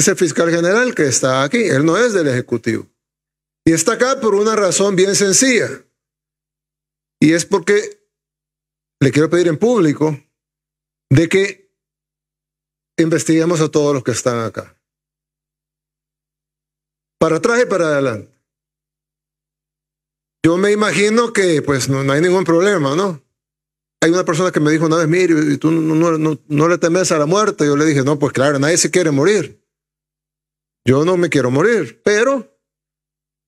Es el fiscal general que está aquí, él no es del Ejecutivo. Y está acá por una razón bien sencilla. Y es porque le quiero pedir en público de que investiguemos a todos los que están acá. Para atrás y para adelante. Yo me imagino que pues no, hay ningún problema, ¿no? Hay una persona que me dijo una vez, mire, ¿tú no, le temes a la muerte? Yo le dije, no, pues claro, nadie se quiere morir. Yo no me quiero morir, pero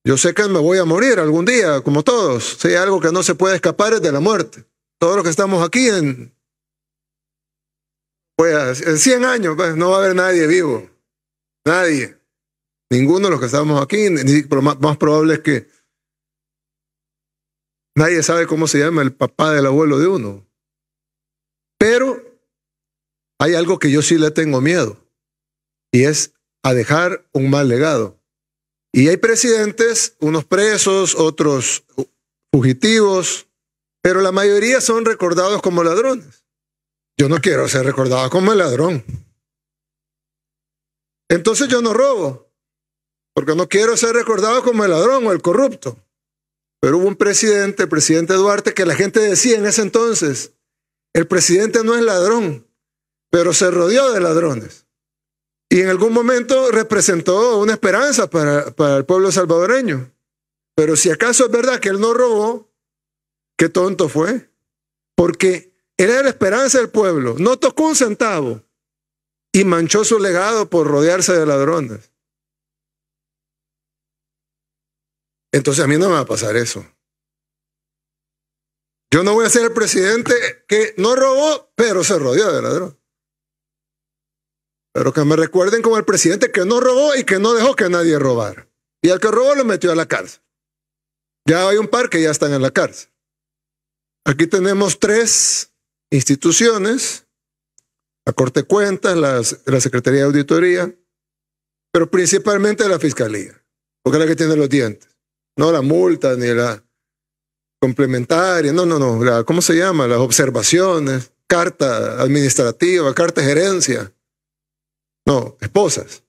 yo sé que me voy a morir algún día, como todos. Si hay algo que no se puede escapar es de la muerte. Todos los que estamos aquí en, pues, en 100 años pues, no va a haber nadie vivo. Nadie. Ninguno de los que estamos aquí. más probable es que nadie sabe cómo se llama el papá del abuelo de uno. Pero hay algo que yo sí le tengo miedo. Y es a dejar un mal legado. Y hay presidentes, unos presos, otros fugitivos, pero la mayoría son recordados como ladrones. Yo no quiero ser recordado como el ladrón. Entonces yo no robo, porque no quiero ser recordado como el ladrón o el corrupto. Pero hubo un presidente, el presidente Duarte, que la gente decía en ese entonces, el presidente no es ladrón, pero se rodeó de ladrones. Y en algún momento representó una esperanza para, para el pueblo salvadoreño. Pero si acaso es verdad que él no robó, qué tonto fue. Porque era la esperanza del pueblo. No tocó un centavo y manchó su legado por rodearse de ladrones. Entonces a mí no me va a pasar eso. Yo no voy a ser el presidente que no robó, pero se rodeó de ladrones. Pero que me recuerden como el presidente que no robó y que no dejó que nadie robara. Y al que robó lo metió a la cárcel. Ya hay un par que ya están en la cárcel. Aquí tenemos tres instituciones, la Corte de Cuentas, la Secretaría de Auditoría, pero principalmente la Fiscalía, porque es la que tiene los dientes. No la multa ni la complementaria, no, no, no, ¿cómo se llama? Las observaciones, carta administrativa, carta de gerencia. No, esposas.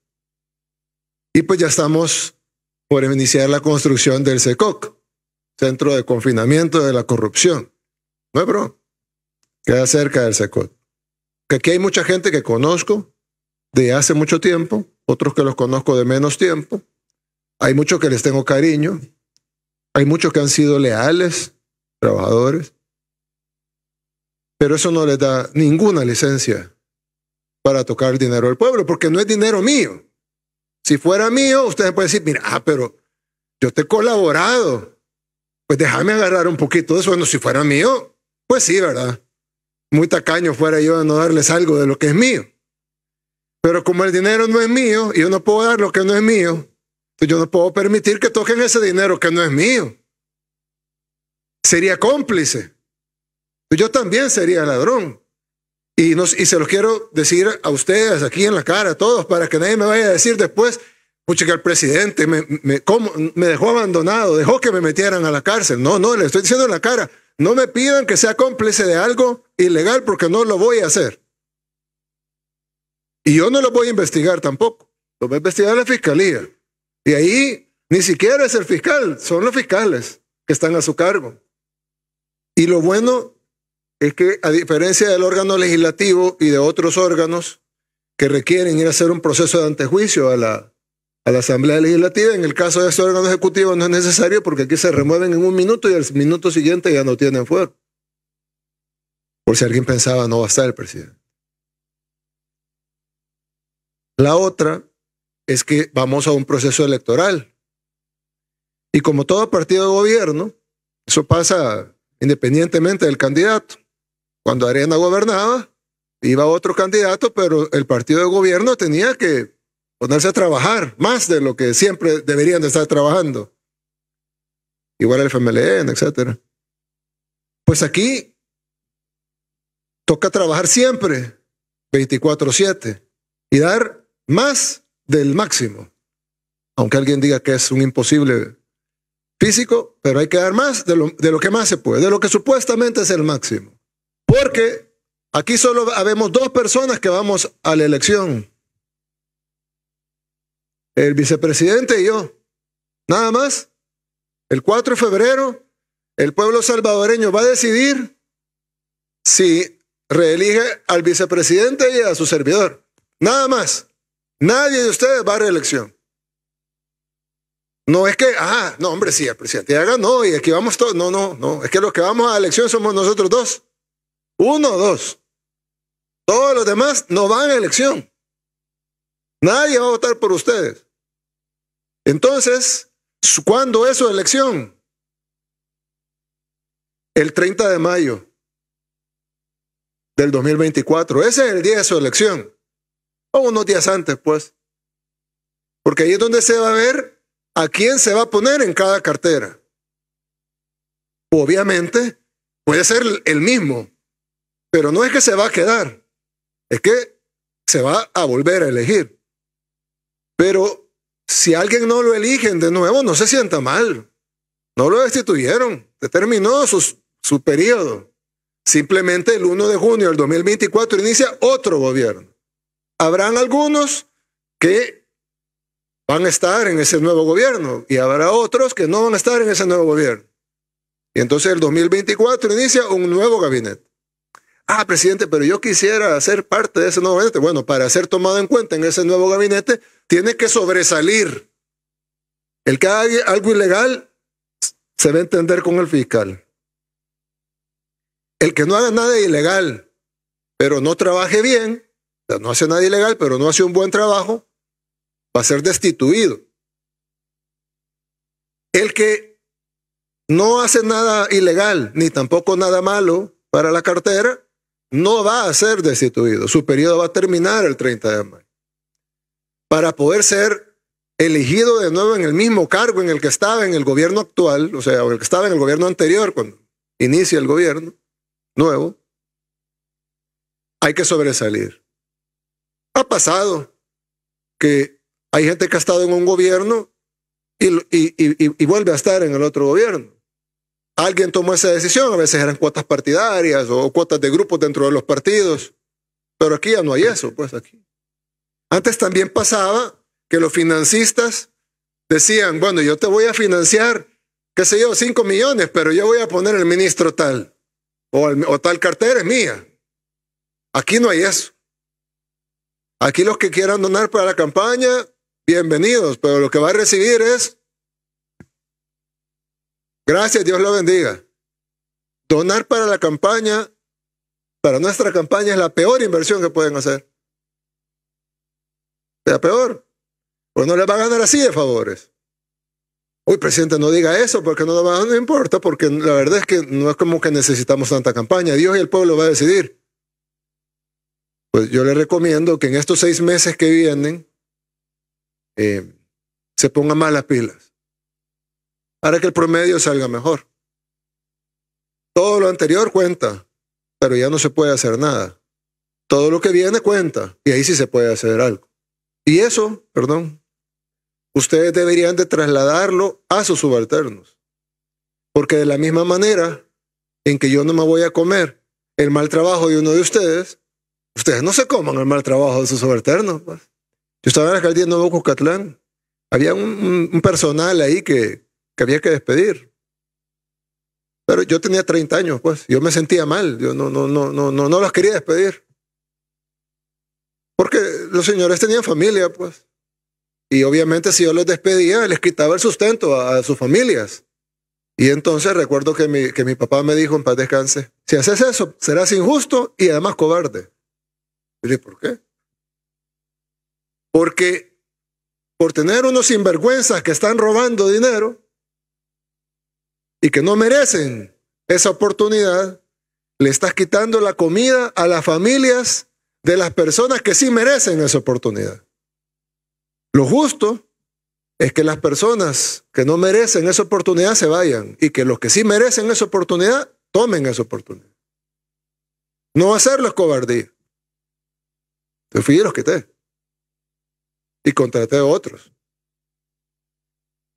Y pues ya estamos por iniciar la construcción del SECOC Centro de Confinamiento de la Corrupción. No, bro. Queda cerca del SECOC Que aquí hay mucha gente que conozco de hace mucho tiempo, otros que los conozco de menos tiempo. Hay muchos que les tengo cariño. Hay muchos que han sido leales, trabajadores. Pero eso no les da ninguna licencia para tocar el dinero del pueblo, porque no es dinero mío. Si fuera mío, ustedes pueden decir, mira, ah, pero yo te he colaborado. Pues déjame agarrar un poquito de eso. Bueno, si fuera mío, pues sí, ¿verdad? Muy tacaño fuera yo de no darles algo de lo que es mío. Pero como el dinero no es mío y yo no puedo dar lo que no es mío, pues yo no puedo permitir que toquen ese dinero que no es mío. Sería cómplice. Pues yo también sería ladrón. Y, no, se los quiero decir a ustedes aquí en la cara, a todos, para que nadie me vaya a decir después, pucha, que el presidente me, me dejó abandonado, dejó que me metieran a la cárcel. No, no, le estoy diciendo en la cara, no me pidan que sea cómplice de algo ilegal porque no lo voy a hacer. Y yo no lo voy a investigar tampoco, lo voy a investigar la fiscalía. Y ahí ni siquiera es el fiscal, son los fiscales que están a su cargo. Y lo bueno es que a diferencia del órgano legislativo y de otros órganos que requieren ir a hacer un proceso de antejuicio a la, a la Asamblea Legislativa, en el caso de este órgano ejecutivo no es necesario porque aquí se remueven en un minuto y al minuto siguiente ya no tienen fuero. Por si alguien pensaba no va a estar el presidente. La otra es que vamos a un proceso electoral. Y como todo partido de gobierno, eso pasa independientemente del candidato. Cuando Arena gobernaba, iba otro candidato, pero el partido de gobierno tenía que ponerse a trabajar más de lo que siempre deberían de estar trabajando. Igual el FMLN, etc. Pues aquí toca trabajar siempre, 24/7, y dar más del máximo. Aunque alguien diga que es un imposible físico, pero hay que dar más de lo, de lo que más se puede, de lo que supuestamente es el máximo. Porque aquí solo habemos dos personas que vamos a la elección. El vicepresidente y yo. Nada más. El 4 de febrero, el pueblo salvadoreño va a decidir si reelige al vicepresidente y a su servidor. Nada más. Nadie de ustedes va a reelección. No es que, ah, no, hombre, sí, el presidente ya ganó y aquí vamos todos. No, no, no. Es que los que vamos a la elección somos nosotros dos. Uno dos. Todos los demás no van a elección. Nadie va a votar por ustedes. Entonces, ¿cuándo es su elección? El 30 de mayo del 2024. Ese es el día de su elección. O unos días antes, pues. Porque ahí es donde se va a ver a quién se va a poner en cada cartera. Obviamente, puede ser el mismo, pero no es que se va a quedar, es que se va a volver a elegir. Pero si alguien no lo eligen de nuevo, no se sienta mal. No lo destituyeron, determinó terminó su, su periodo. Simplemente el 1 de junio del 2024 inicia otro gobierno. Habrán algunos que van a estar en ese nuevo gobierno y habrá otros que no van a estar en ese nuevo gobierno. Y entonces el 2024 inicia un nuevo gabinete ah, presidente, pero yo quisiera ser parte de ese nuevo gabinete. Bueno, para ser tomado en cuenta en ese nuevo gabinete, tiene que sobresalir. El que haga algo ilegal se va a entender con el fiscal. El que no haga nada ilegal, pero no trabaje bien, o no hace nada ilegal, pero no hace un buen trabajo, va a ser destituido. El que no hace nada ilegal, ni tampoco nada malo para la cartera, no va a ser destituido. Su periodo va a terminar el 30 de mayo. Para poder ser elegido de nuevo en el mismo cargo en el que estaba en el gobierno actual, o sea, en el que estaba en el gobierno anterior cuando inicia el gobierno nuevo, hay que sobresalir. Ha pasado que hay gente que ha estado en un gobierno y, y, y, y vuelve a estar en el otro gobierno alguien tomó esa decisión, a veces eran cuotas partidarias o cuotas de grupos dentro de los partidos, pero aquí ya no hay eso, pues, aquí. Antes también pasaba que los financistas decían, bueno, yo te voy a financiar, qué sé yo, 5 millones, pero yo voy a poner el ministro tal, o, o tal cartera es mía. Aquí no hay eso. Aquí los que quieran donar para la campaña, bienvenidos, pero lo que va a recibir es Gracias, Dios lo bendiga. Donar para la campaña, para nuestra campaña es la peor inversión que pueden hacer. sea, peor. Pues no le va a ganar así de favores. Uy, presidente, no diga eso porque no, dar, no importa, porque la verdad es que no es como que necesitamos tanta campaña. Dios y el pueblo va a decidir. Pues yo le recomiendo que en estos seis meses que vienen eh, se ponga más las pilas para que el promedio salga mejor. Todo lo anterior cuenta, pero ya no se puede hacer nada. Todo lo que viene cuenta y ahí sí se puede hacer algo. Y eso, perdón, ustedes deberían de trasladarlo a sus subalternos. Porque de la misma manera en que yo no me voy a comer el mal trabajo de uno de ustedes, ustedes no se coman el mal trabajo de sus subalternos. Pues. Yo estaba en la alcaldía de Nuevo Cucatlán. Había un personal ahí que, que había que despedir. Pero yo tenía 30 años, pues, yo me sentía mal, yo no, no, no, no, no, no las quería despedir. Porque los señores tenían familia, pues. Y obviamente si yo los despedía, les quitaba el sustento a, sus familias. Y entonces recuerdo que mi, que mi papá me dijo en paz descanse, si haces eso, serás injusto y además cobarde. Y dije, ¿por qué? Porque por tener unos sinvergüenzas que están robando dinero, y que no merecen esa oportunidad, le estás quitando la comida a las familias de las personas que sí merecen esa oportunidad. Lo justo es que las personas que no merecen esa oportunidad se vayan y que los que sí merecen esa oportunidad tomen esa oportunidad. No hacerlo es cobardía. Te fui y los quité. Y contraté a otros.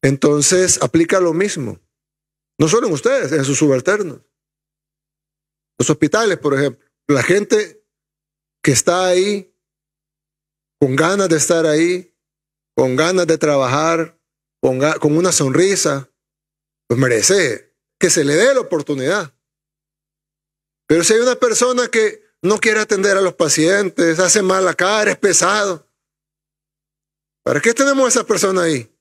Entonces aplica lo mismo. No solo en ustedes, en sus subalternos. Los hospitales, por ejemplo. La gente que está ahí, con ganas de estar ahí, con ganas de trabajar, con, con una sonrisa, pues merece que se le dé la oportunidad. Pero si hay una persona que no quiere atender a los pacientes, hace mala cara, es pesado. ¿Para qué tenemos a esa persona ahí?